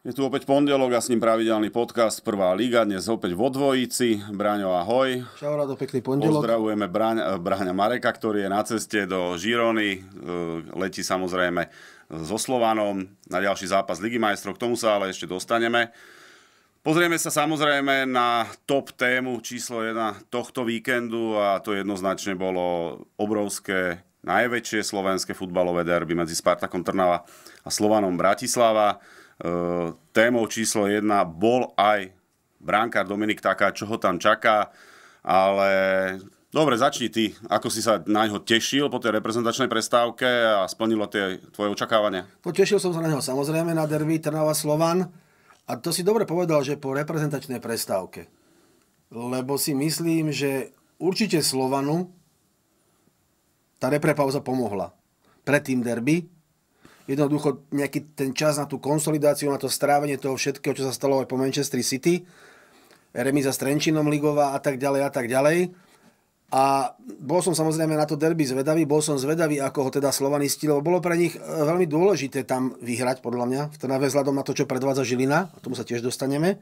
Je tu opäť pondelok a s ním pravidelný podcast Prvá liga, dnes opäť vo dvojici. Braňo, ahoj. Čau, rado, pekný pondelok. Pozdravujeme Braňa, Braňa Mareka, ktorý je na ceste do Žirony, e, letí samozrejme so Slovanom na ďalší zápas Ligy majstrov, k tomu sa ale ešte dostaneme. Pozrieme sa samozrejme na top tému číslo 1 tohto víkendu a to jednoznačne bolo obrovské, najväčšie slovenské futbalové derby medzi Spartakom Trnava a Slovanom Bratislava. E, témou číslo 1 bol aj bránkar Dominik Taká, čo ho tam čaká, ale dobre, začni ty, ako si sa na ňo tešil po tej reprezentačnej prestávke a splnilo tie tvoje očakávania? Potešil som sa na ňo samozrejme na derby Trnava-Slovan a to si dobre povedal, že po reprezentačnej prestávke. Lebo si myslím, že určite Slovanu tá reprepauza pomohla. predtým tým derby, jednoducho nejaký ten čas na tú konsolidáciu, na to strávenie toho všetkého, čo sa stalo aj po Manchester City, remiza s Trenčinom ligová a tak ďalej a tak ďalej a bol som samozrejme na to derby zvedavý, bol som zvedavý, ako ho teda slovanisti, lebo bolo pre nich e, veľmi dôležité tam vyhrať, podľa mňa, v Trnave vzhľadom na to, čo predvádza Žilina, a tomu sa tiež dostaneme.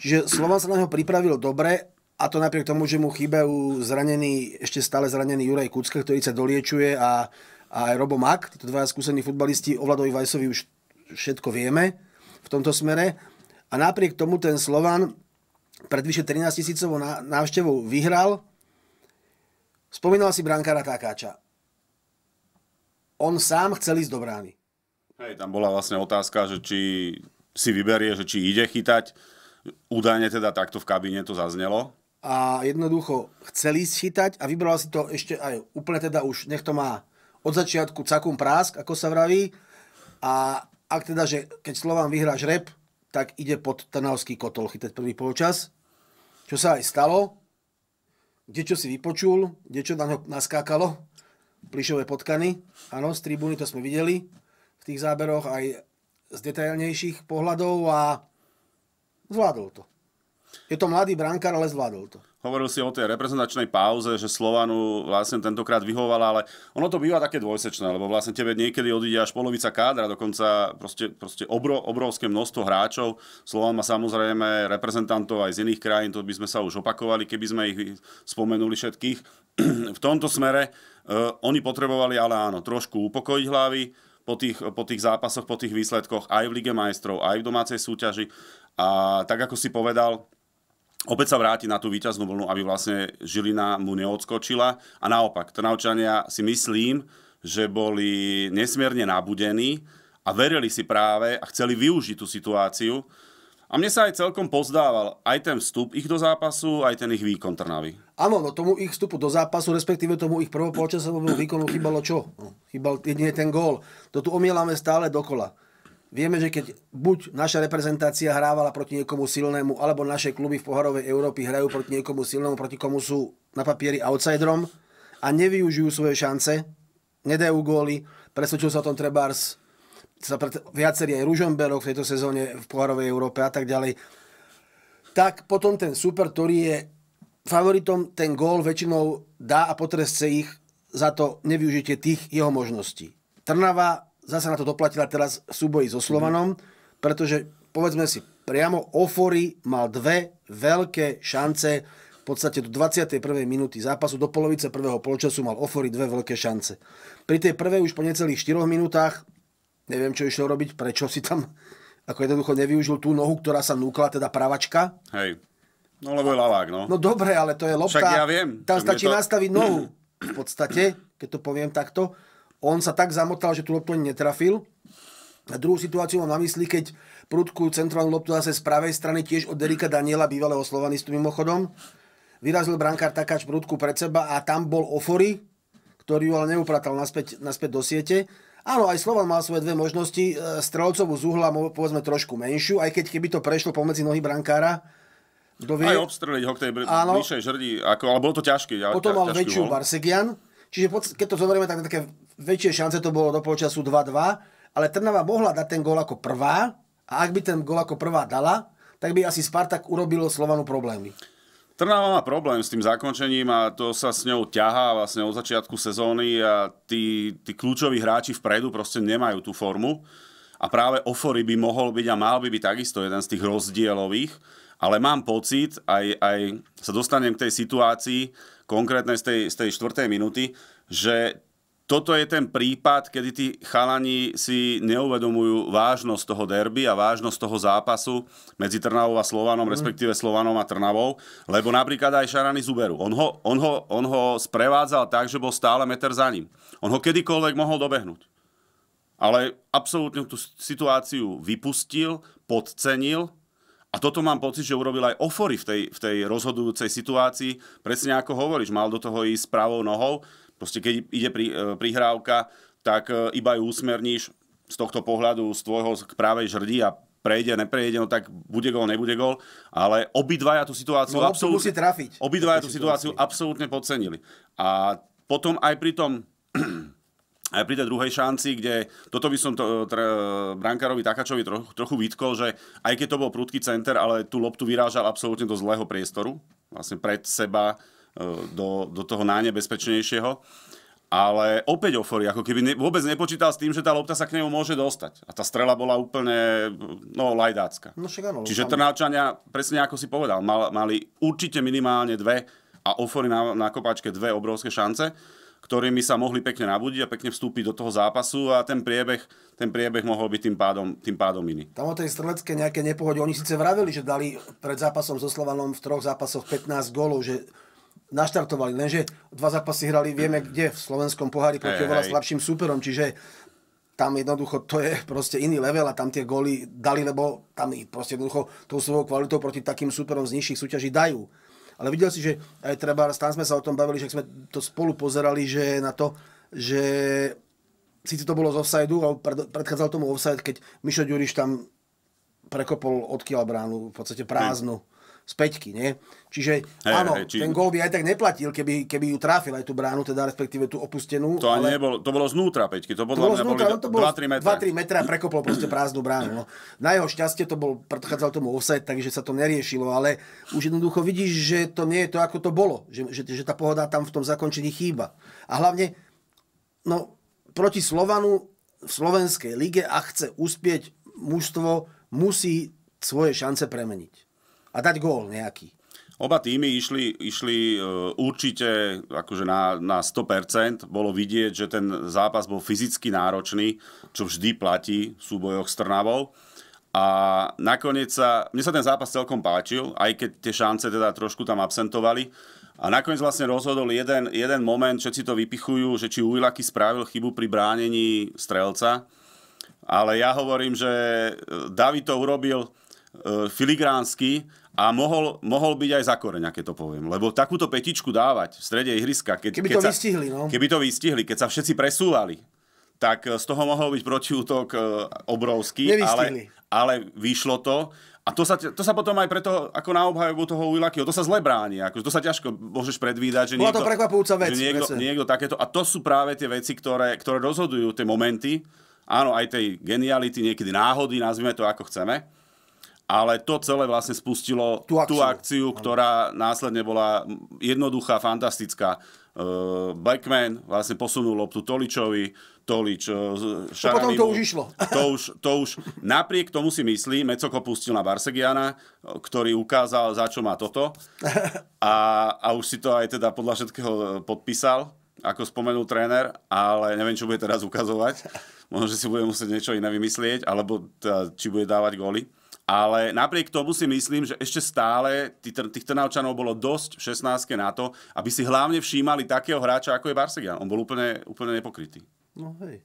Čiže Slovan sa na neho pripravil dobre, a to napriek tomu, že mu chýbajú zranený, ešte stále zranený Juraj Kucka, ktorý sa doliečuje a, a aj Robo Mak, títo dvaja skúsení futbalisti, o Vladovi Vajsovi už všetko vieme v tomto smere. A napriek tomu ten Slovan pred vyše 13 tisícovou návštevou vyhral, Spomínal si brankára Takáča. On sám chcel ísť do brány. Hej, tam bola vlastne otázka, že či si vyberie, že či ide chytať. Údajne teda takto v kabíne to zaznelo. A jednoducho chcel ísť chytať a vybral si to ešte aj úplne teda už, nech to má od začiatku cakum prásk, ako sa vraví. A ak teda, že keď Slován vyhrá žreb, tak ide pod Trnavský kotol chytať prvý polčas, čo sa aj stalo čo si vypočul, čo na ňo naskákalo, plišové potkany, áno, z tribúny to sme videli v tých záberoch aj z detailnejších pohľadov a zvládol to. Je to mladý brankár, ale zvládol to. Hovoril si o tej reprezentačnej pauze, že Slovanu vlastne tentokrát vyhovala, ale ono to býva také dvojsečné, lebo vlastne tebe niekedy odíde až polovica kádra, dokonca proste, proste obro, obrovské množstvo hráčov. Slovan má samozrejme reprezentantov aj z iných krajín, to by sme sa už opakovali, keby sme ich spomenuli všetkých. v tomto smere uh, oni potrebovali, ale áno, trošku upokojiť hlavy, po tých, po tých zápasoch, po tých výsledkoch aj v Lige majstrov, aj v domácej súťaži. A tak ako si povedal, opäť sa vráti na tú výťaznú vlnu, aby vlastne Žilina mu neodskočila. A naopak, Trnaučania si myslím, že boli nesmierne nabudení a verili si práve a chceli využiť tú situáciu. A mne sa aj celkom pozdával aj ten vstup ich do zápasu, aj ten ich výkon Trnavy. Áno, no tomu ich vstupu do zápasu, respektíve tomu ich prvopolčasovému výkonu chýbalo čo? No, chýbal jedine ten gól. To tu omielame stále dokola. Vieme, že keď buď naša reprezentácia hrávala proti niekomu silnému, alebo naše kluby v poharovej Európy hrajú proti niekomu silnému, proti komu sú na papieri outsiderom a nevyužijú svoje šance, nedajú góly. Presvedčil sa o tom Trebars sa pred, viacerý aj Ružomberok v tejto sezóne v poharovej Európe a tak ďalej. Tak potom ten super, ktorý je favoritom, ten gól väčšinou dá a potrestce ich za to nevyužitie tých jeho možností. Trnava zase na to doplatila teraz súboji so Slovanom, pretože povedzme si, priamo Ofori mal dve veľké šance v podstate do 21. minúty zápasu, do polovice prvého polčasu mal Ofori dve veľké šance. Pri tej prvej už po necelých 4 minútach, neviem čo išlo robiť, prečo si tam ako jednoducho nevyužil tú nohu, ktorá sa núkla, teda pravačka. Hej. No lebo je lavák, no. No dobre, ale to je lopta. Však ja viem. Tam stačí to... nastaviť nohu v podstate, keď to poviem takto on sa tak zamotal, že tú loptu ani netrafil. A druhú situáciu mám na mysli, keď prudku centrálnu loptu zase z pravej strany tiež od Derika Daniela, bývalého slovanistu mimochodom. Vyrazil brankár Takáč prudku pred seba a tam bol Ofory, ktorý ju ale neupratal naspäť, naspäť do siete. Áno, aj Slovan mal svoje dve možnosti. E, strelcovú z uhla, povedzme, trošku menšiu, aj keď keby to prešlo pomedzi nohy brankára, kto vie... Aj obstreliť ho k tej bližšej žrdi, ako, ale bolo to ťažké. Ja, potom mal väčšiu Barsegian, čiže keď to zoberieme tak na také väčšie šance to bolo do polčasu 2-2, ale Trnava mohla dať ten gól ako prvá a ak by ten gól ako prvá dala, tak by asi Spartak urobilo Slovanu problémy. Trnava má problém s tým zakončením a to sa s ňou ťahá vlastne od začiatku sezóny a tí, tí kľúčoví hráči vpredu proste nemajú tú formu. A práve Ofory by mohol byť a mal by byť takisto jeden z tých rozdielových, ale mám pocit, aj, aj sa dostanem k tej situácii, konkrétne z tej, z tej štvrtej minúty, že toto je ten prípad, kedy tí chalani si neuvedomujú vážnosť toho derby a vážnosť toho zápasu medzi Trnavou a Slovanom, mm. respektíve Slovanom a Trnavou, lebo napríklad aj Šarany Zuberu. On ho, on, ho, on ho sprevádzal tak, že bol stále meter za ním. On ho kedykoľvek mohol dobehnúť. Ale absolútne tú situáciu vypustil, podcenil a toto mám pocit, že urobil aj Ofory v tej, v tej rozhodujúcej situácii. Presne ako hovoríš, mal do toho ísť pravou nohou. Proste keď ide pri, e, prihrávka, tak e, iba ju usmerníš z tohto pohľadu, z tvojho k právej žrdi a prejde, neprejde, no tak bude gol, nebude gol, ale obidvaja tú situáciu no, absolútne, trafiť. Obidvaja tú situáciu absolútne podcenili. A potom aj pri tom aj pri tej druhej šanci, kde toto by som to, e, tr, Brankárovi Takáčovi trochu, trochu vytkol, že aj keď to bol prudký center, ale tú loptu vyrážal absolútne do zlého priestoru, vlastne pred seba, E, do, do toho najnebezpečnejšieho. Ale opäť ofori, ako keby ne, vôbec nepočítal s tým, že tá lopta sa k nemu môže dostať. A tá strela bola úplne no, lajdácka. No, šikano, Čiže Trnáčania, presne ako si povedal, mal, mali určite minimálne dve a ofory na, na kopačke dve obrovské šance ktorými sa mohli pekne nabudiť a pekne vstúpiť do toho zápasu a ten priebeh, ten priebeh mohol byť tým pádom, tým pádom iný. Tam o tej strelecké nejaké nepohode, oni síce vravili, že dali pred zápasom so Slovanom v troch zápasoch 15 gólov, že naštartovali. Lenže dva zápasy hrali, vieme mm. kde, v slovenskom pohári proti oveľa hey. slabším súperom, čiže tam jednoducho to je proste iný level a tam tie góly dali, lebo tam proste jednoducho tou svojou kvalitou proti takým súperom z nižších súťaží dajú. Ale videl si, že aj treba, tam sme sa o tom bavili, že sme to spolu pozerali, že na to, že síce to bolo z offside a predchádzal tomu offside, keď Mišo Ďuriš tam prekopol odkiaľ bránu, v podstate prázdnu. Mm z peťky, nie? Čiže hey, áno, hey, či... ten gól by aj tak neplatil, keby, keby ju trafil aj tú bránu, teda respektíve tú opustenú. To ale... nebolo, to bolo znútra peťky, to podľa to bolo mňa znútra, boli no to bolo 2-3 metra. 2-3 metra prekopol proste prázdnu bránu. No. Na jeho šťastie to bol, predchádzal tomu offside, takže sa to neriešilo, ale už jednoducho vidíš, že to nie je to, ako to bolo, že, že, že tá pohoda tam v tom zakončení chýba. A hlavne, no, proti Slovanu v slovenskej lige a chce uspieť mužstvo, musí svoje šance premeniť a dať gól nejaký. Oba týmy išli, išli e, určite akože na, na 100%. Bolo vidieť, že ten zápas bol fyzicky náročný, čo vždy platí v súbojoch s Trnavou. A nakoniec sa, mne sa ten zápas celkom páčil, aj keď tie šance teda trošku tam absentovali. A nakoniec vlastne rozhodol jeden, jeden moment, všetci to vypichujú, že či Ujlaky spravil chybu pri bránení strelca. Ale ja hovorím, že e, David to urobil E, filigránsky a mohol, mohol byť aj za koreň, keď to poviem. Lebo takúto petičku dávať v strede ihriska, keď, keby, keď to sa, vystihli, no. keby to vystihli, keď sa všetci presúvali, tak z toho mohol byť protiútok e, obrovský, ale, ale vyšlo to. A to sa, to sa potom aj preto, ako na obhajobu toho Ujlakyho, to sa zle bráni. Ako, to sa ťažko môžeš predvídať. Že niekto, to prekvapujúca vec. Že niekto, niekto takéto, a to sú práve tie veci, ktoré, ktoré rozhodujú tie momenty. Áno, aj tej geniality, niekedy náhody, nazvime to ako chceme ale to celé vlastne spustilo tú akciu, tú akciu ktorá následne bola jednoduchá, fantastická. E, Blackman vlastne posunul loptu Toličovi, Tolič e, Šaranimu. potom to už išlo. To už, to už napriek tomu si myslí, Mecoko pustil na Barsegiana, e, ktorý ukázal, za čo má toto. A, a už si to aj teda podľa všetkého podpísal, ako spomenul tréner, ale neviem, čo bude teraz ukazovať. Možno, že si bude musieť niečo iné vymyslieť, alebo teda, či bude dávať góly. Ale napriek tomu si myslím, že ešte stále tých Trnavčanov bolo dosť v 16 na to, aby si hlavne všímali takého hráča, ako je Barsegian. On bol úplne, úplne nepokrytý. No hej.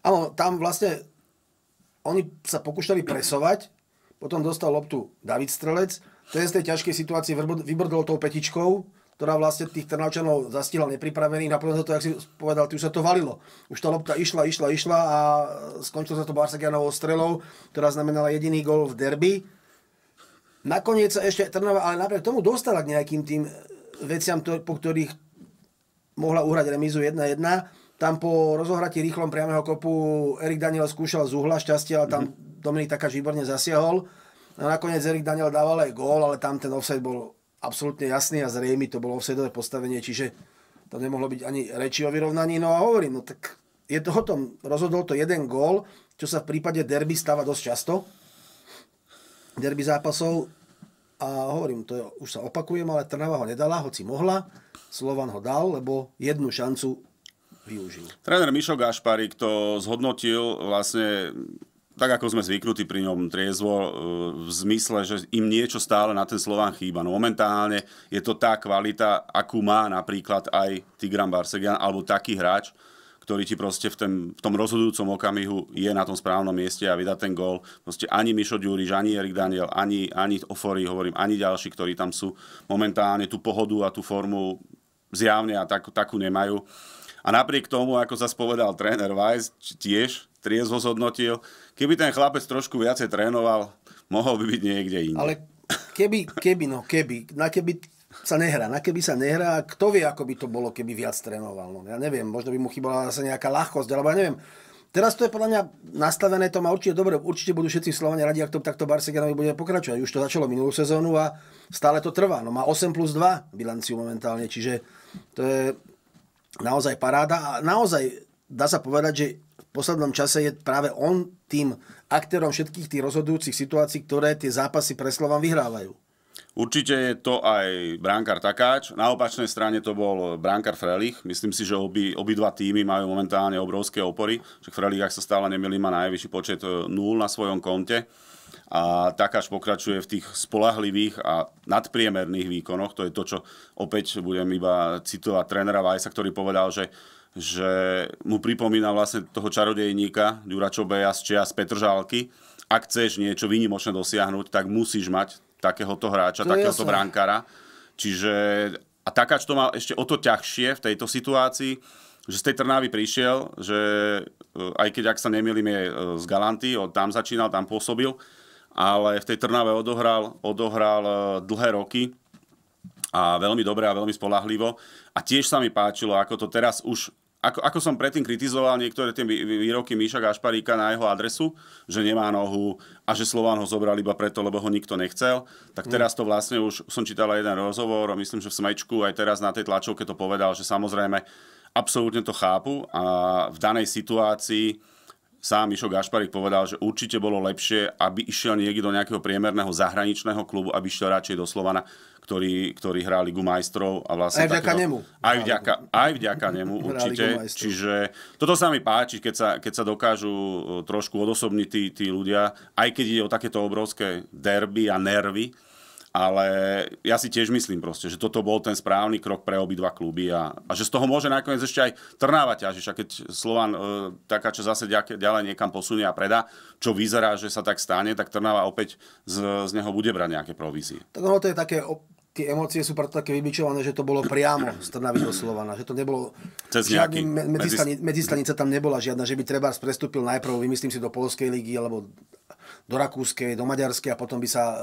Áno, tam vlastne oni sa pokúšali presovať, potom dostal loptu David Strelec, ten z tej ťažkej situácie vybrdol tou petičkou, ktorá vlastne tých Trnavčanov zastihla nepripravených. sa to, jak si povedal, ty už sa to valilo. Už tá lopta išla, išla, išla a skončilo sa to Barsagianovou strelou, ktorá znamenala jediný gol v derby. Nakoniec sa ešte Trnava, ale napriek tomu dostala k nejakým tým eh, veciam, po ktorých mohla uhrať remizu 1-1. Tam po rozohratí rýchlom priamého kopu Erik Daniel skúšal z uhla šťastie, ale tam mm-hmm. Dominik takáž výborne zasiahol. A nakoniec Erik Daniel dával aj gól, ale tam ten offside bol absolútne jasný a zrejmy to bolo offsetové postavenie, čiže to nemohlo byť ani reči o vyrovnaní. No a hovorím, no tak je to o tom, rozhodol to jeden gól, čo sa v prípade derby stáva dosť často, derby zápasov, a hovorím, to je, už sa opakujem, ale Trnava ho nedala, hoci mohla, Slovan ho dal, lebo jednu šancu využil. Tréner Mišo Gašparik to zhodnotil vlastne tak ako sme zvyknutí pri ňom triezvo, e, v zmysle, že im niečo stále na ten Slován chýba. No momentálne je to tá kvalita, akú má napríklad aj Tigran Barsegian, alebo taký hráč, ktorý ti proste v, ten, v tom rozhodujúcom okamihu je na tom správnom mieste a vydá ten gól. Proste ani Mišo Ďuriš, ani Erik Daniel, ani, ani Ofori, hovorím, ani ďalší, ktorí tam sú momentálne tú pohodu a tú formu zjavne a tak, takú nemajú. A napriek tomu, ako sa povedal tréner Weiss tiež, triezvo zhodnotil. Keby ten chlapec trošku viacej trénoval, mohol by byť niekde iný. Ale keby, keby, no keby, na keby sa nehrá, na keby sa nehrá, kto vie, ako by to bolo, keby viac trénoval. No, ja neviem, možno by mu chýbala zase nejaká ľahkosť, alebo ja neviem. Teraz to je podľa mňa nastavené, to má určite dobre, určite budú všetci Slovania radi, ak to takto Barcelona bude pokračovať. Už to začalo minulú sezónu a stále to trvá. No má 8 plus 2 bilanciu momentálne, čiže to je naozaj paráda a naozaj dá sa povedať, že poslednom čase je práve on tým aktérom všetkých tých rozhodujúcich situácií, ktoré tie zápasy pre Slovan vyhrávajú. Určite je to aj bránkar Takáč. Na opačnej strane to bol bránkar Frelich. Myslím si, že obi, obidva týmy majú momentálne obrovské opory. že Frelich, ak sa stále nemili, má najvyšší počet 0 eh, na svojom konte a až pokračuje v tých spolahlivých a nadpriemerných výkonoch. To je to, čo opäť budem iba citovať trénera Vajsa, ktorý povedal, že že mu pripomína vlastne toho čarodejníka Ďura Čobeja z čia z Petržálky. Ak chceš niečo výnimočné dosiahnuť, tak musíš mať takéhoto hráča, to takéhoto bránkara. Čiže a Takáč to mal ešte o to ťažšie v tejto situácii, že z tej Trnávy prišiel, že e, aj keď, ak sa nemýlim, je e, z Galanty, od tam začínal, tam pôsobil, ale v tej Trnave odohral, odohral e, dlhé roky a veľmi dobre a veľmi spolahlivo. A tiež sa mi páčilo, ako to teraz už ako, ako som predtým kritizoval niektoré tie výroky Míša Gašparíka na jeho adresu, že nemá nohu a že Slován ho zobral iba preto, lebo ho nikto nechcel, tak mm. teraz to vlastne už som čítal jeden rozhovor a myslím, že v Smečku aj teraz na tej tlačovke to povedal, že samozrejme absolútne to chápu a v danej situácii sám Mišo Gašparik povedal, že určite bolo lepšie, aby išiel niekto do nejakého priemerného zahraničného klubu, aby išiel radšej do Slovana, ktorý, ktorý hrá Ligu majstrov. A vlastne aj vďaka takého, nemu. Aj vďaka, aj vďaka nemu určite. Čiže toto sa mi páči, keď sa, keď sa dokážu e, trošku odosobniť tí, tí ľudia, aj keď ide o takéto obrovské derby a nervy, ale ja si tiež myslím proste, že toto bol ten správny krok pre obidva kluby a, a že z toho môže nakoniec ešte aj Trnava ťažiť. A keď Slovan e, taká, čo zase ďalej niekam posunie a predá, čo vyzerá, že sa tak stane, tak Trnava opäť z, z neho bude brať nejaké provízie. Tak ono to je také tie emócie sú preto také vybičované, že to bolo priamo z Trnavy do Slovana. Že to nebolo... Cez nejaký... medzistanica, medzistanica tam nebola žiadna, že by treba prestúpil najprv, vymyslím si, do Polskej ligy alebo do Rakúskej, do Maďarskej a potom by sa e,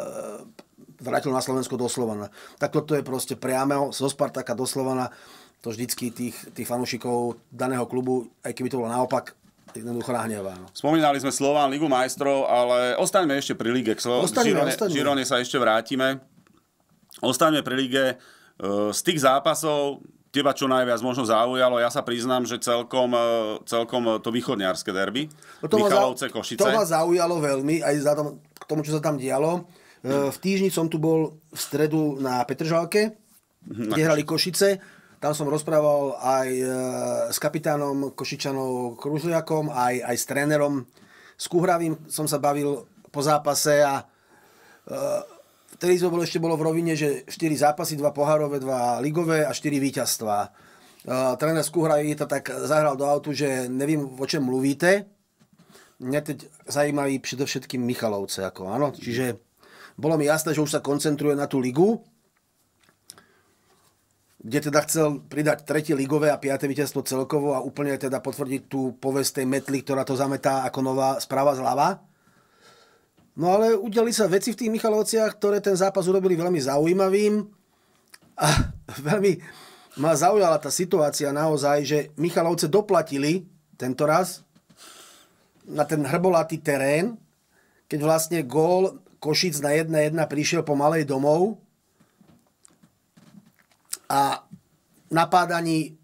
vrátil na Slovensko do Slovana. Tak toto je proste priamo zo Spartaka do Slovana. To vždycky tých, tých fanúšikov daného klubu, aj keby to bolo naopak, jednoducho nahnevá. No. Spomínali sme Slován, Ligu majstrov, ale ostaňme ešte pri lige. Slo- ostaňme, sa ešte vrátime. Ostaňme pri lige. E, z tých zápasov teba čo najviac možno zaujalo, ja sa priznám, že celkom, e, celkom to východňarské derby. No to Michalovce, Košice. To ma zaujalo veľmi, aj za tom, k tomu, čo sa tam dialo. E, v týždni som tu bol v stredu na Petržalke, kde hrali Košice. Tam som rozprával aj e, s kapitánom Košičanov Kružliakom, aj, aj s trénerom s Kuhravým som sa bavil po zápase a e, vtedy to bolo, ešte bolo v rovine, že 4 zápasy, 2 pohárové, 2 ligové a 4 víťazstva. Tréner z Kuhravy to tak zahral do autu, že nevím, o čem mluvíte. Mňa teď zajímají predovšetkým Michalovce, ako, áno, čiže bolo mi jasné, že už sa koncentruje na tú ligu, kde teda chcel pridať tretie ligové a piaté víťazstvo celkovo a úplne teda potvrdiť tú povesť tej metly, ktorá to zametá ako nová správa zľava. No ale udiali sa veci v tých Michalovciach, ktoré ten zápas urobili veľmi zaujímavým a veľmi ma zaujala tá situácia naozaj, že Michalovce doplatili tento raz na ten hrbolatý terén, keď vlastne gól Košic na 1-1 prišiel po malej domov a napádaní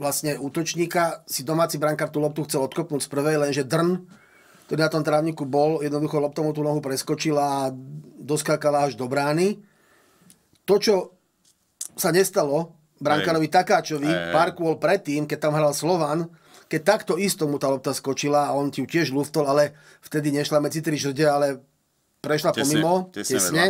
vlastne útočníka si domáci brankár tú loptu chcel odkopnúť z prvej, lenže Drn, ktorý na tom trávniku bol, jednoducho loptou tú nohu preskočila a doskákala až do brány. To, čo sa nestalo brankárovi Takáčovi aj, aj. pár kôl predtým, keď tam hral Slovan, keď takto isto mu tá lopta skočila a on ti ju tiež luftol, ale vtedy nešla medzi tri žrde, ale prešla tesne, pomimo, tesne, tesne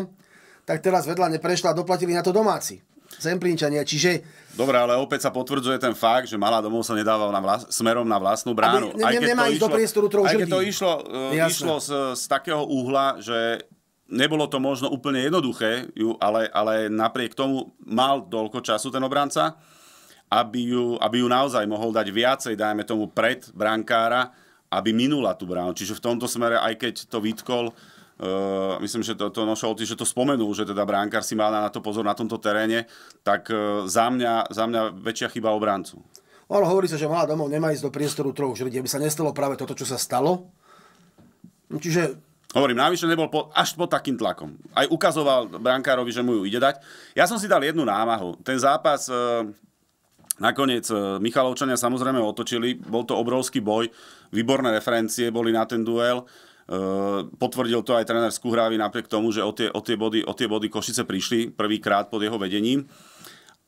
tak teraz vedľa neprešla a doplatili na to domáci. Zemplínčania, čiže... Dobre, ale opäť sa potvrdzuje ten fakt, že malá domov sa nedával na vlas- smerom na vlastnú bránu. Aby, ne, aj keď nemá to išlo, do priestoru troch Aj keď to išlo, uh, išlo z, z takého uhla, že nebolo to možno úplne jednoduché, ju, ale, ale napriek tomu mal toľko času ten obranca, aby ju, aby ju naozaj mohol dať viacej, dajme tomu, pred brankára, aby minula tú bránu. Čiže v tomto smere, aj keď to vytkol, Uh, myslím, že to, to Nošolty, že to spomenul, že teda bránkar si mal na to pozor na tomto teréne, tak uh, za, mňa, za mňa väčšia chyba obrancu. Ale hovorí sa, že mala domov nemá ísť do priestoru troch že aby sa nestalo práve toto, čo sa stalo. No, čiže Hovorím, najvyššie nebol po, až pod takým tlakom. Aj ukazoval brankárovi, že mu ju ide dať. Ja som si dal jednu námahu. Ten zápas, e, nakoniec e, Michalovčania samozrejme otočili, bol to obrovský boj, výborné referencie boli na ten duel. Eh, potvrdil to aj tréner Skuhrávy napriek tomu, že o tie, o tie, body, o tie body Košice prišli prvýkrát pod jeho vedením.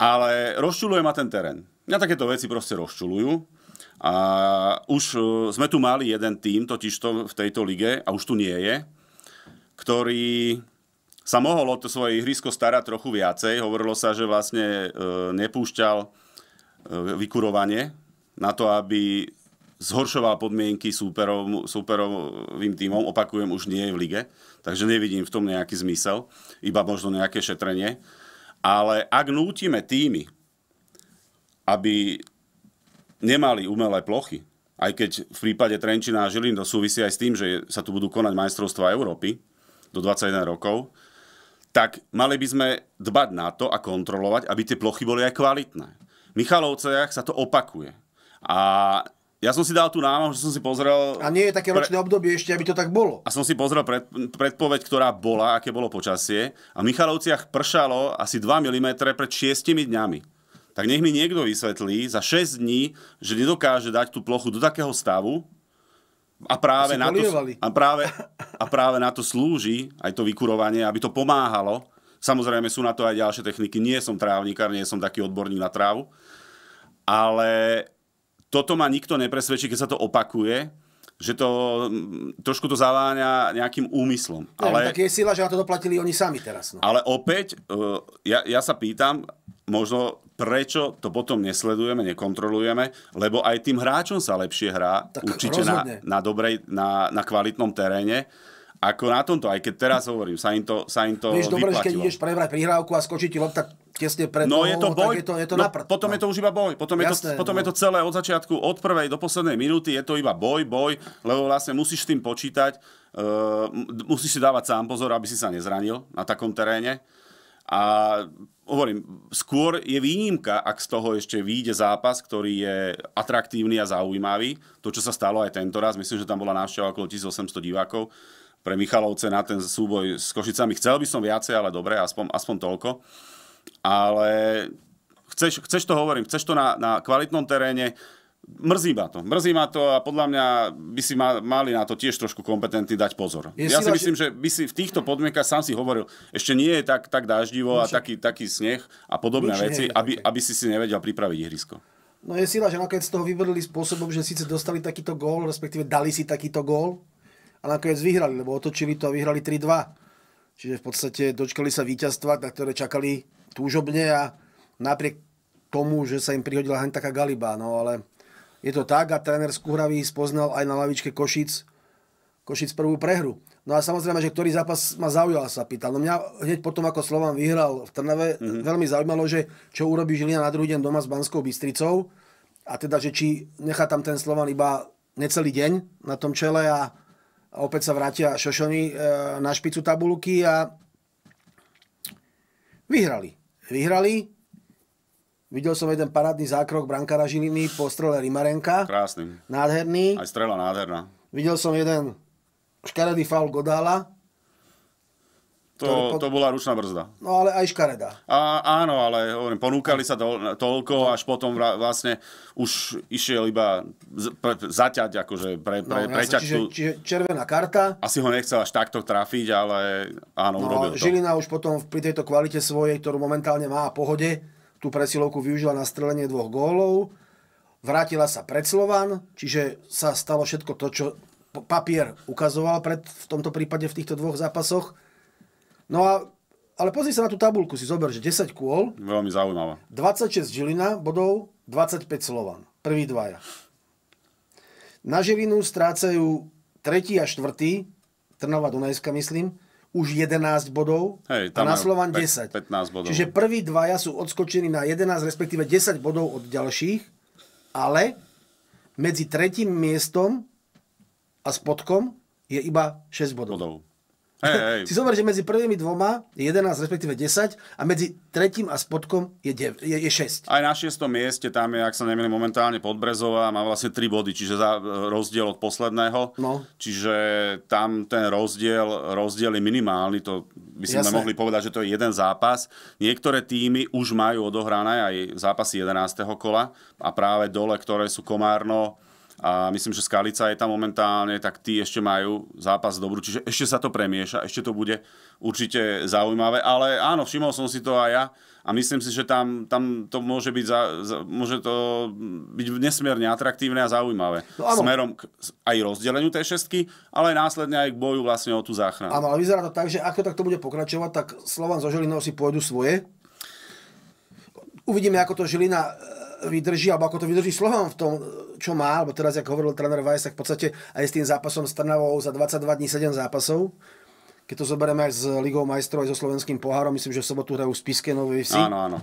Ale rozčuluje ma ten terén. Mňa takéto veci proste rozčulujú. A už eh, sme tu mali jeden tým, totiž to v tejto lige, a už tu nie je, ktorý sa mohol o to svoje ihrisko starať trochu viacej. Hovorilo sa, že vlastne eh, nepúšťal vykurovanie na to, aby zhoršoval podmienky súperov, súperovým tímom, opakujem, už nie je v lige, takže nevidím v tom nejaký zmysel, iba možno nejaké šetrenie. Ale ak nútime týmy, aby nemali umelé plochy, aj keď v prípade Trenčina a Žilindo súvisí aj s tým, že sa tu budú konať majstrovstvá Európy do 21 rokov, tak mali by sme dbať na to a kontrolovať, aby tie plochy boli aj kvalitné. V Michalovcejach sa to opakuje. A ja som si dal tú námahu, že som si pozrel... A nie je také ročné pre... obdobie ešte, aby to tak bolo. A som si pozrel pred, predpoveď, ktorá bola, aké bolo počasie. A v Michalovciach pršalo asi 2 mm pred 6 dňami. Tak nech mi niekto vysvetlí za 6 dní, že nedokáže dať tú plochu do takého stavu, a práve, na to, a, práve, a práve na to slúži aj to vykurovanie, aby to pomáhalo. Samozrejme sú na to aj ďalšie techniky. Nie som trávnikár, nie som taký odborník na trávu. Ale toto ma nikto nepresvedčí, keď sa to opakuje, že to mm, trošku to zaváňa nejakým úmyslom. Ne, no ale, tak je sila, že na to doplatili oni sami teraz. No. Ale opäť, e, ja, ja sa pýtam, možno prečo to potom nesledujeme, nekontrolujeme, lebo aj tým hráčom sa lepšie hrá, tak určite na, na, dobrej, na, na kvalitnom teréne ako na tomto, aj keď teraz hovorím, sa im to, sa im to Vieš, dobre, keď ideš prebrať prihrávku a skočí ti lopta tesne pred No je to boj, je to, je to no, naprd, potom no. je to už iba boj, potom, Jasné, je, to, potom no. je to celé od začiatku, od prvej do poslednej minúty, je to iba boj, boj, lebo vlastne musíš s tým počítať, uh, musíš si dávať sám pozor, aby si sa nezranil na takom teréne. A hovorím, skôr je výnimka, ak z toho ešte vyjde zápas, ktorý je atraktívny a zaujímavý. To, čo sa stalo aj tento raz, myslím, že tam bola návšteva okolo 1800 divákov, pre Michalovce na ten súboj s Košicami. Chcel by som viacej, ale dobre, aspoň, aspoň toľko. Ale chceš, chceš to hovorím, chceš to na, na kvalitnom teréne, Mrzí ma to. Mrzí ma to a podľa mňa by si ma, mali na to tiež trošku kompetentní dať pozor. Je ja si vaši... myslím, že by si v týchto podmienkach, sám si hovoril, ešte nie je tak, tak dáždivo a taký, taký sneh a podobné Nič veci, aby, aby si si nevedel pripraviť ihrisko. No je sila, že nakoniec z toho vyvedli spôsobom, že síce dostali takýto gól, respektíve dali si takýto gól, ale nakoniec vyhrali, lebo otočili to a vyhrali 3-2. Čiže v podstate dočkali sa víťazstva, na ktoré čakali túžobne a napriek tomu, že sa im prihodila hneď taká galiba. No ale je to tak a tréner Skuhravý spoznal aj na lavičke Košic, Košic prvú prehru. No a samozrejme, že ktorý zápas ma zaujal, sa pýtal. No mňa hneď potom, ako Slovan vyhral v Trnave, mm-hmm. veľmi zaujímalo, že čo urobí Žilina na druhý deň doma s Banskou Bystricou a teda, že či nechá tam ten Slovan iba necelý deň na tom čele a opäť sa vrátia Šošoni eh, na špicu tabulky a vyhrali. Vyhrali. Videl som jeden parádny zákrok brankára Žiliny po strele Rimarenka. Krásny. Nádherný. Aj strela nádherná. Videl som jeden škaredý faul Godála, to, pod... to bola ručná brzda. No ale aj škareda. A, áno, ale hovorím, ponúkali sa to, toľko, až potom vlastne už išiel iba z, pre, zaťať, akože pre, pre, no, preťať čiže, čiže červená karta. Asi ho nechcel až takto trafiť, ale áno, no, urobil to. Žilina už potom pri tejto kvalite svojej, ktorú momentálne má a pohode, tú presilovku využila na strelenie dvoch gólov. Vrátila sa pred Slovan, čiže sa stalo všetko to, čo papier ukazoval pred, v tomto prípade v týchto dvoch zápasoch No a, ale pozri sa na tú tabulku, si zober, že 10 kôl. Veľmi zaujímavé. 26 Žilina bodov, 25 Slovan. Prvý dvaja. Na Žilinu strácajú tretí a štvrtý, Trnava Dunajska myslím, už 11 bodov Hej, a na Slovan 10. 15 bodov. Čiže prví dvaja sú odskočení na 11, respektíve 10 bodov od ďalších, ale medzi tretím miestom a spodkom je iba 6 bodov. bodov. Hej, hej. Si zober, že medzi prvými dvoma je 11, respektíve 10 a medzi tretím a spodkom je, 9, je, je 6. Aj na šiestom mieste tam je, ak sa nemýlim, momentálne Podbrezová, má vlastne 3 body, čiže za e, rozdiel od posledného. No. Čiže tam ten rozdiel, rozdiel je minimálny, to by sme mohli povedať, že to je jeden zápas. Niektoré týmy už majú odohrané aj zápasy 11. kola a práve dole, ktoré sú Komárno, a myslím, že Skalica je tam momentálne, tak tí ešte majú zápas dobrú, čiže ešte sa to premieša, ešte to bude určite zaujímavé. Ale áno, všimol som si to aj ja a myslím si, že tam, tam to môže byť, za, za, môže to byť nesmierne atraktívne a zaujímavé. No, Smerom k aj rozdeleniu tej šestky, ale aj následne aj k boju vlastne o tú záchranu. Áno, ale vyzerá to tak, že ako takto bude pokračovať, tak Slovan zo Žilinou si pôjdu svoje. Uvidíme, ako to Žilina vydrží, alebo ako to vydrží Slovan v tom, čo má, alebo teraz, ako hovoril tréner Vajs, tak v podstate aj s tým zápasom s Trnavou za 22 dní 7 zápasov, keď to zoberieme aj s Ligou majstrov, aj so slovenským pohárom, myslím, že v sobotu hrajú s Spiske Vsi. Áno, áno.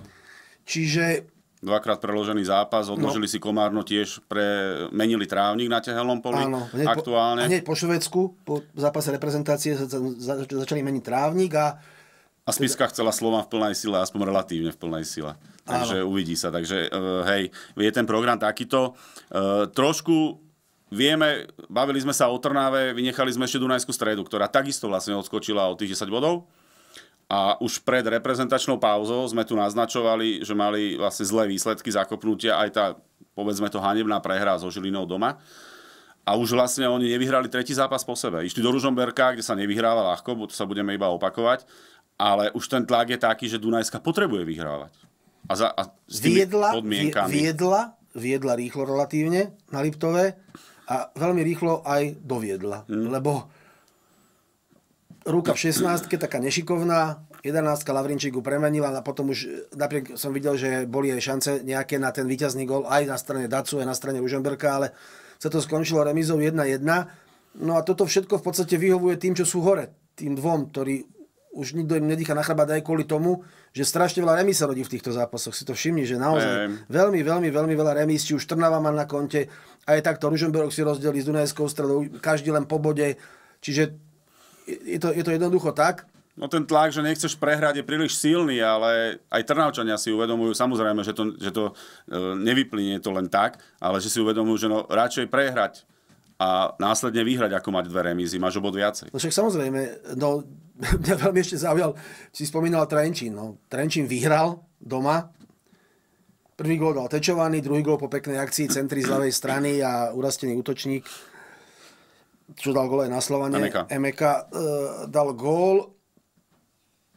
Čiže... Dvakrát preložený zápas, odložili no. si Komárno tiež, pre, menili trávnik na tehelom poli áno, hneď aktuálne. Po, hneď po Švedsku, po zápase reprezentácie sa za, za, začali meniť trávnik a a Spiska chcela Slovan v plnej sile, aspoň relatívne v plnej sile. Takže Áno. uvidí sa. Takže eh, hej, je ten program takýto. Eh, trošku vieme, bavili sme sa o Trnave, vynechali sme ešte Dunajskú stredu, ktorá takisto vlastne odskočila o tých 10 bodov. A už pred reprezentačnou pauzou sme tu naznačovali, že mali vlastne zlé výsledky zakopnutia, aj tá, povedzme to, hanebná prehra so Žilinou doma. A už vlastne oni nevyhrali tretí zápas po sebe. Išli do Ružomberka, kde sa nevyhráva ľahko, to sa budeme iba opakovať ale už ten tlak je taký, že Dunajska potrebuje vyhrávať. A, za, a s tými viedla, podmienkami. Viedla, viedla rýchlo relatívne na Liptove a veľmi rýchlo aj doviedla. Hmm. Lebo ruka v 16 taká nešikovná, 11 Lavrinčíku premenila a potom už eh, napriek som videl, že boli aj šance nejaké na ten víťazný gol aj na strane Dacu, aj na strane Ružomberka, ale sa to skončilo remizou 1-1. No a toto všetko v podstate vyhovuje tým, čo sú hore. Tým dvom, ktorí už nikto im nedýcha na chrbát aj kvôli tomu, že strašne veľa remis sa rodí v týchto zápasoch. Si to všimni, že naozaj ehm. veľmi, veľmi, veľmi veľa remis, či už Trnava má na konte, aj takto Ružomberok si rozdelí s Dunajskou stredou, každý len po bode. Čiže je to, je to jednoducho tak. No ten tlak, že nechceš prehrať, je príliš silný, ale aj Trnavčania si uvedomujú, samozrejme, že to, že to e, nevyplynie to len tak, ale že si uvedomujú, že no, radšej prehrať a následne vyhrať, ako mať dve remízy. Máš obod viacej. No však samozrejme, no, mňa veľmi ešte zaujal, si spomínal Trenčín. No, Trenčín vyhral doma, Prvý gól dal tečovaný, druhý gól po peknej akcii, centri z ľavej strany a urastený útočník, čo dal gól aj na Slovanie. Emeka. Emeka e, dal gól.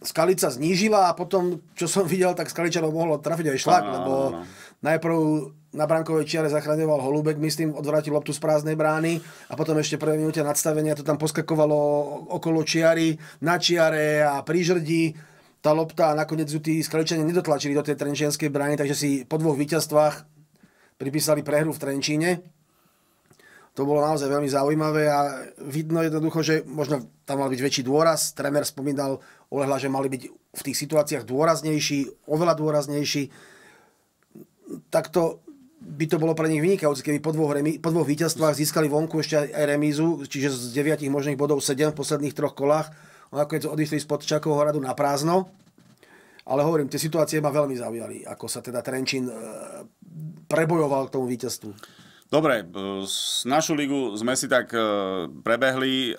Skalica znížila a potom, čo som videl, tak Skaličanov mohlo trafiť aj šlak, no, lebo no, no najprv na brankovej čiare zachraňoval Holubek, myslím, odvrátil loptu z prázdnej brány a potom ešte prvé minúte nadstavenia to tam poskakovalo okolo čiary, na čiare a pri žrdi tá lopta a nakoniec ju tí skaličania nedotlačili do tej trenčianskej brány, takže si po dvoch víťazstvách pripísali prehru v Trenčíne. To bolo naozaj veľmi zaujímavé a vidno jednoducho, že možno tam mal byť väčší dôraz. Tremer spomínal Olehla, že mali byť v tých situáciách dôraznejší, oveľa dôraznejší takto by to bolo pre nich vynikajúce, keby po dvoch, remi, po dvoch víťazstvách získali vonku ešte aj remízu, čiže z 9 možných bodov 7 v posledných troch kolách. Ono nakoniec odišli spod Čakovho radu na prázdno. Ale hovorím, tie situácie ma veľmi zaujali, ako sa teda Trenčín e, prebojoval k tomu víťazstvu. Dobre, z e, našu ligu sme si tak e, prebehli,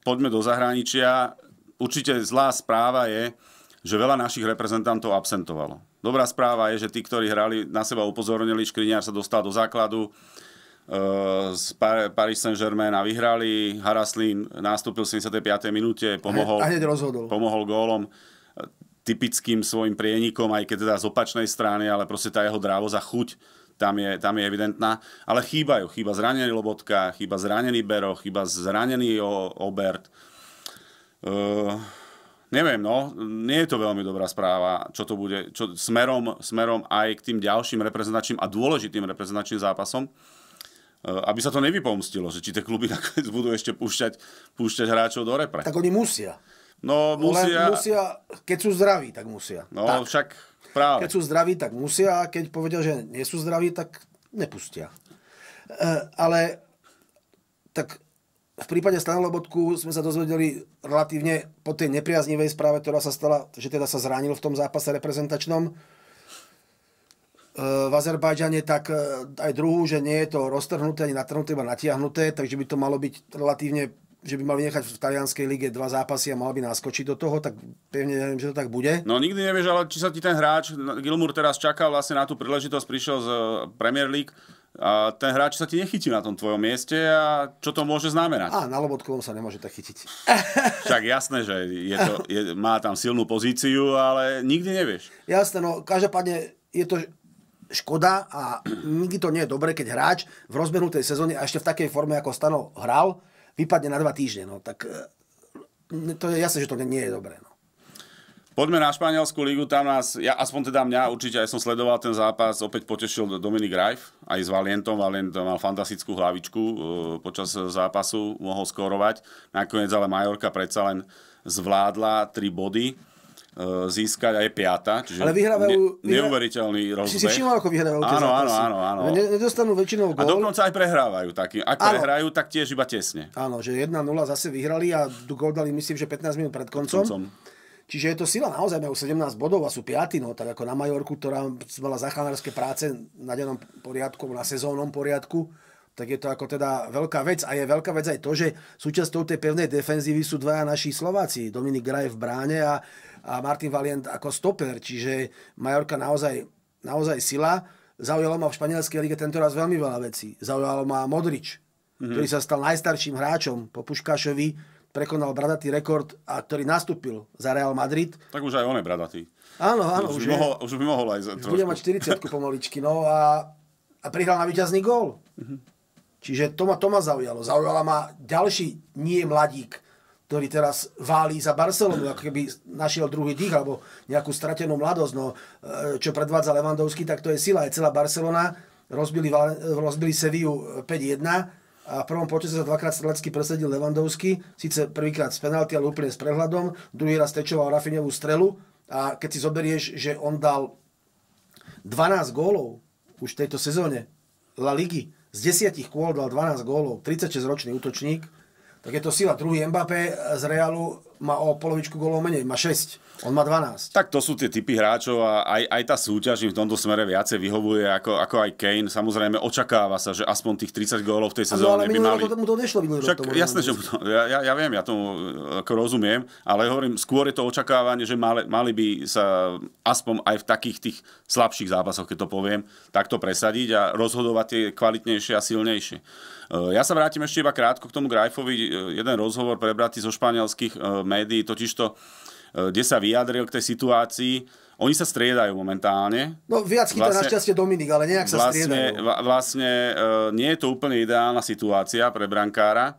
poďme do zahraničia. Určite zlá správa je, že veľa našich reprezentantov absentovalo. Dobrá správa je, že tí, ktorí hrali, na seba upozornili, Škriniar sa dostal do základu e, z Paris Saint-Germain a vyhrali. Haraslín nastúpil v 75. minúte, pomohol, a hneď pomohol gólom typickým svojim prienikom, aj keď teda z opačnej strany, ale proste tá jeho drávoza chuť tam je, tam je evidentná. Ale chýbajú. Chýba zranený Lobotka, chýba zranený Bero, chýba zranený Obert. Uh, Neviem, no, nie je to veľmi dobrá správa, čo to bude čo, smerom, smerom aj k tým ďalším reprezentačným a dôležitým reprezentačným zápasom, e, aby sa to nevypomstilo, že či tie kluby nakoniec budú ešte púšťať, púšťať hráčov do repre. Tak oni musia. No, musia... Len musia, keď sú zdraví, tak musia. No, tak. však práve. Keď sú zdraví, tak musia, a keď povedia, že nie sú zdraví, tak nepustia. E, ale tak v prípade Stanlobotku sme sa dozvedeli relatívne po tej nepriaznivej správe, ktorá sa stala, že teda sa zranil v tom zápase reprezentačnom e, v Azerbajďane, tak e, aj druhú, že nie je to roztrhnuté ani natrhnuté, iba natiahnuté, takže by to malo byť relatívne, že by mali vynechať v talianskej lige dva zápasy a mal by naskočiť do toho, tak pevne neviem, že to tak bude. No nikdy nevieš, ale či sa ti ten hráč, Gilmour teraz čakal vlastne na tú príležitosť, prišiel z Premier League, a ten hráč sa ti nechytí na tom tvojom mieste a čo to môže znamenať? Á, na Lobotkovom sa nemôže tak chytiť. Však jasné, že je to, je, má tam silnú pozíciu, ale nikdy nevieš. Jasné, no každopádne je to škoda a nikdy to nie je dobre, keď hráč v rozbehnutej sezóne a ešte v takej forme, ako Stano hral, vypadne na dva týždne. No, tak e, to je jasné, že to nie je dobré. No. Poďme na Španielskú ligu, tam nás, ja, aspoň teda mňa, určite aj som sledoval ten zápas, opäť potešil Dominik Rajf, aj s Valientom, Valient mal fantastickú hlavičku e, počas zápasu, mohol skorovať, nakoniec ale Majorka predsa len zvládla tri body, eh, získať aj piata. Čiže ale vyhrávajú... Ne, neuveriteľný rozbeh. Si si všimol, ako vyhrávajú tie áno, zápasy. Áno, áno, áno. Nedostanú väčšinou gól. A dokonca aj prehrávajú. Taký, ak áno. prehrajú, tak tiež iba tesne. Áno, že 1-0 zase vyhrali a gól dali myslím, že 15 minút pred koncom. Pred koncom. Čiže je to sila naozaj, majú 17 bodov a sú piati, no tak ako na Majorku, ktorá mala zachránarské práce na dennom poriadku, na sezónnom poriadku, tak je to ako teda veľká vec. A je veľká vec aj to, že súčasťou tej pevnej defenzívy sú dvaja naši Slováci. Dominik Graje v bráne a, a Martin Valient ako stoper. Čiže Majorka naozaj, naozaj sila. Zaujalo ma v španielskej lige tento raz veľmi veľa vecí. Zaujalo ma Modrič, mm-hmm. ktorý sa stal najstarším hráčom po Puškašovi prekonal bradatý rekord a ktorý nastúpil za Real Madrid. Tak už aj on je bradatý. Áno, áno. Už, už, je, mohol, už by mohol aj za trošku. Bude mať 40 pomaličky, no a, a prihral na víťazný gól. Mm-hmm. Čiže to ma, to ma zaujalo. Zaujala ma ďalší nie mladík, ktorý teraz válí za Barcelonu, ako keby našiel druhý dých alebo nejakú stratenú mladosť. No, e, čo predvádza Levandovský, tak to je sila. Je celá Barcelona. Rozbili, rozbili Seviu 5-1 e, a v prvom počase sa dvakrát strelecky presedil Levandovský, síce prvýkrát z penalty, ale úplne s prehľadom, druhý raz tečoval Rafinevú strelu a keď si zoberieš, že on dal 12 gólov už v tejto sezóne La Ligy, z 10 kôl dal 12 gólov, 36-ročný útočník, tak je to sila. Druhý Mbappé z Realu má o polovičku gólov menej, má 6 on má 12. Tak to sú tie typy hráčov a aj, aj tá súťaž im v tomto smere viacej vyhovuje ako, ako aj Kane. Samozrejme očakáva sa, že aspoň tých 30 gólov v tej sezóne by mali. To, mu to nešlo minulý Však, jasné, že to, ja, ja, viem, ja tomu ako rozumiem, ale hovorím, skôr je to očakávanie, že mali, mali by sa aspoň aj v takých tých slabších zápasoch, keď to poviem, takto presadiť a rozhodovať tie kvalitnejšie a silnejšie. E, ja sa vrátim ešte iba krátko k tomu Grajfovi. E, jeden rozhovor prebratý zo španielských e, médií, totižto E, kde sa vyjadril k tej situácii. Oni sa striedajú momentálne. No viac chytá vlastne, našťastie Dominik, ale nejak sa vlastne, striedajú. Vlastne e, nie je to úplne ideálna situácia pre brankára,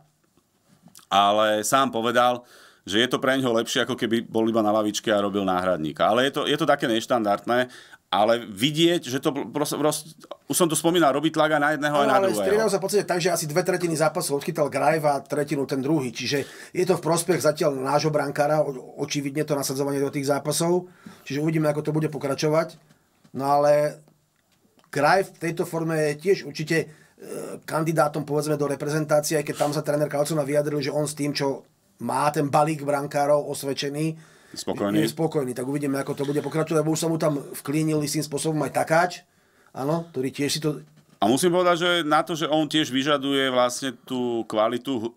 ale sám povedal, že je to pre ňoho lepšie, ako keby bol iba na lavičke a robil náhradníka. Ale je to, je to také neštandardné ale vidieť, že to proste, proste, už som to spomínal, robí tlak aj na jedného, no, aj na ale druhého. Ale sa v podstate tak, že asi dve tretiny zápasov odchytal Grajva a tretinu ten druhý. Čiže je to v prospech zatiaľ nášho brankára, očividne to nasadzovanie do tých zápasov. Čiže uvidíme, ako to bude pokračovať. No ale Grajv v tejto forme je tiež určite e, kandidátom povedzme do reprezentácie, aj keď tam sa tréner Kalcona vyjadril, že on s tým, čo má ten balík brankárov osvedčený, spokojný. je spokojný, tak uvidíme, ako to bude pokračovať, lebo už sa mu tam vklínil istým spôsobom aj takáč, áno, ktorý tiež si to... A musím povedať, že na to, že on tiež vyžaduje vlastne tú kvalitu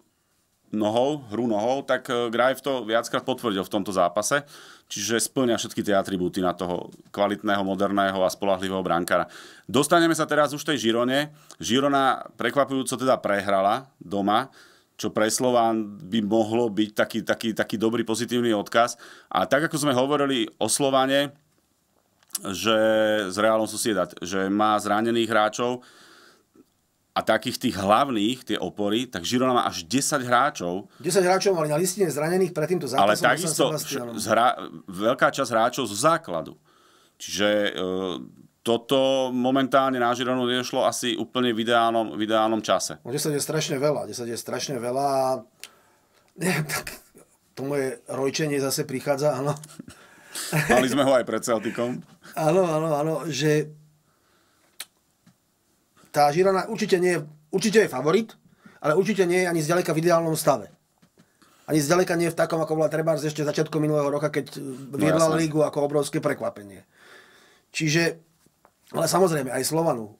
nohou, hru nohou, tak e, Grajf to viackrát potvrdil v tomto zápase. Čiže splňa všetky tie atribúty na toho kvalitného, moderného a spolahlivého brankára. Dostaneme sa teraz už tej Žirone. Žirona prekvapujúco teda prehrala doma čo pre Slován by mohlo byť taký, taký, taký dobrý pozitívny odkaz. A tak, ako sme hovorili o Slovane, že s Realom susiedať, že má zranených hráčov a takých tých hlavných, tie opory, tak Žirona má až 10 hráčov. 10 hráčov mali na listine zranených pred týmto zápasom. Ale takisto hra, veľká časť hráčov zo základu. Čiže e, toto momentálne na Žironu nešlo asi úplne v ideálnom, v ideálnom čase. 10 no, je strašne veľa, 10 je strašne veľa a tak to moje rojčenie zase prichádza, áno. Mali sme ho aj pred Celticom. Áno, áno, áno, že tá Žirana určite, nie, je určite je favorit, ale určite nie je ani zďaleka v ideálnom stave. Ani zďaleka nie je v takom, ako bola Trebárs ešte začiatkom minulého roka, keď no, viedla no, lígu ako obrovské prekvapenie. Čiže ale samozrejme aj Slovanu.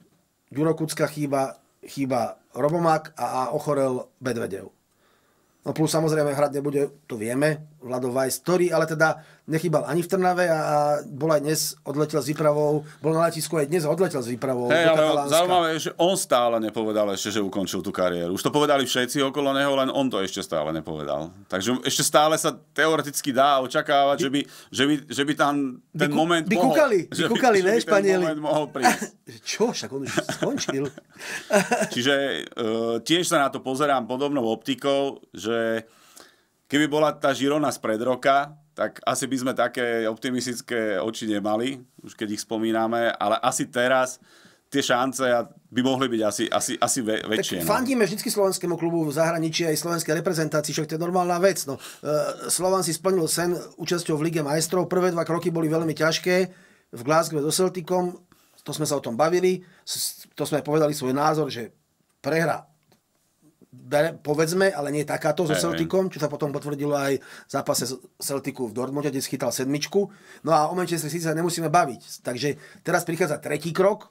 Ďuro Kucka chýba, chýba Robomak a, a ochorel Bedvedev. No plus samozrejme hrať nebude, to vieme, Vlado Weiss, ktorý ale teda nechybal ani v Trnave a, bol aj dnes, odletel s výpravou, bol na letisku aj dnes odletel s výpravou. Hey, ale zaujímavé je, že on stále nepovedal ešte, že ukončil tú kariéru. Už to povedali všetci okolo neho, len on to ešte stále nepovedal. Takže ešte stále sa teoreticky dá očakávať, by, že by, že by, že by tam ten by, moment by mohol, kúkali, by kúkali, že by, ne, že by ten moment mohol prísť. Čo, však on už skončil. Čiže e, tiež sa na to pozerám podobnou optikou, že Keby bola tá Žirona spred roka, tak asi by sme také optimistické oči nemali, už keď ich spomíname, ale asi teraz tie šance by mohli byť asi, asi, asi väčšie. Tak no. fandíme no. vždy slovenskému klubu v zahraničí aj slovenskej reprezentácii, však to je normálna vec. No. E, Slovan si splnil sen účasťou v Lige majstrov, prvé dva kroky boli veľmi ťažké, v Glasgow so Celticom, to sme sa o tom bavili, to sme povedali svoj názor, že prehra povedzme, ale nie takáto so Celticom, čo sa potom potvrdilo aj v zápase Celticu v Dortmunde, kde schytal sedmičku. No a o Manchester City sa nemusíme baviť. Takže teraz prichádza tretí krok.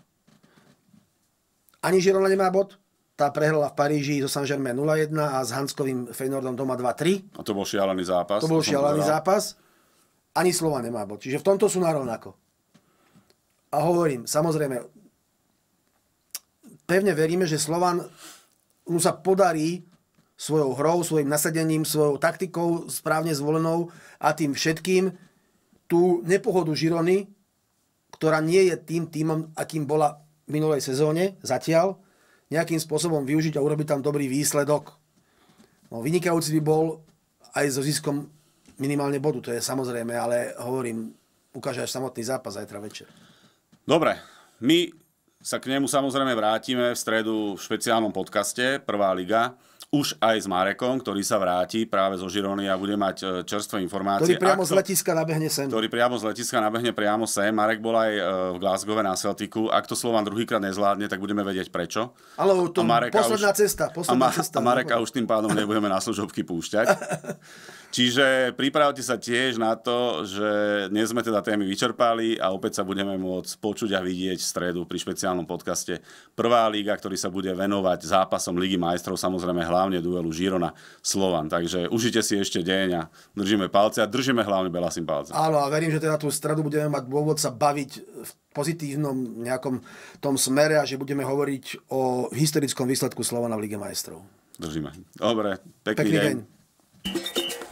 Ani Žirona nemá bod, tá prehrala v Paríži so Saint-Germain 0-1 a s Hanskovým Feynordom doma 2-3. A to bol šialený zápas. To bol šialený zápas. Ani slova nemá bod. Čiže v tomto sú narovnako. A hovorím, samozrejme, pevne veríme, že Slovan mu sa podarí svojou hrou, svojim nasadením, svojou taktikou správne zvolenou a tým všetkým tú nepohodu Žirony, ktorá nie je tým týmom, akým bola v minulej sezóne zatiaľ, nejakým spôsobom využiť a urobiť tam dobrý výsledok. No, vynikajúci by bol aj so ziskom minimálne bodu, to je samozrejme, ale hovorím, ukáže až samotný zápas zajtra večer. Dobre, my sa k nemu samozrejme vrátime v stredu v špeciálnom podcaste Prvá liga už aj s Marekom, ktorý sa vráti práve zo Žirony a bude mať e, čerstvé informácie. Ktorý priamo to, z letiska nabehne sem. Ktorý priamo z letiska nabehne priamo sem. Marek bol aj e, v Glasgow na Celtiku. Ak to Slovan druhýkrát nezvládne, tak budeme vedieť prečo. Ale to posledná už, cesta. Posledná a, Ma, cesta, a Mareka no. už tým pádom nebudeme na služobky púšťať. Čiže pripravte sa tiež na to, že dnes sme teda témy vyčerpali a opäť sa budeme môcť počuť a vidieť v stredu pri špeciálnom podcaste Prvá liga, ktorý sa bude venovať zápasom Ligy majstrov, samozrejme hlavne duelu Žirona Slovan. Takže užite si ešte deň a držíme palce a držíme hlavne Belasim palce. Áno a verím, že teda tú stredu budeme mať dôvod sa baviť v pozitívnom nejakom tom smere a že budeme hovoriť o historickom výsledku Slovana v Lige majstrov. Držíme. Dobre, pekný, pekný deň. deň.